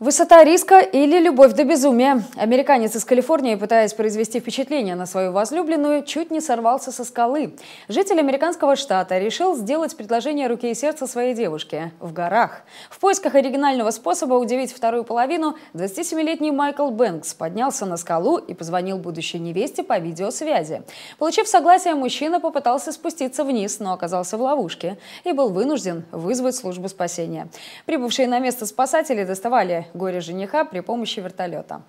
Высота риска или любовь до безумия. Американец из Калифорнии, пытаясь произвести впечатление на свою возлюбленную, чуть не сорвался со скалы. Житель американского штата решил сделать предложение руки и сердца своей девушке в горах. В поисках оригинального способа удивить вторую половину 27-летний Майкл Бэнкс поднялся на скалу и позвонил будущей невесте по видеосвязи. Получив согласие, мужчина попытался спуститься вниз, но оказался в ловушке и был вынужден вызвать службу спасения. Прибывшие на место спасатели доставали горе жениха при помощи вертолета.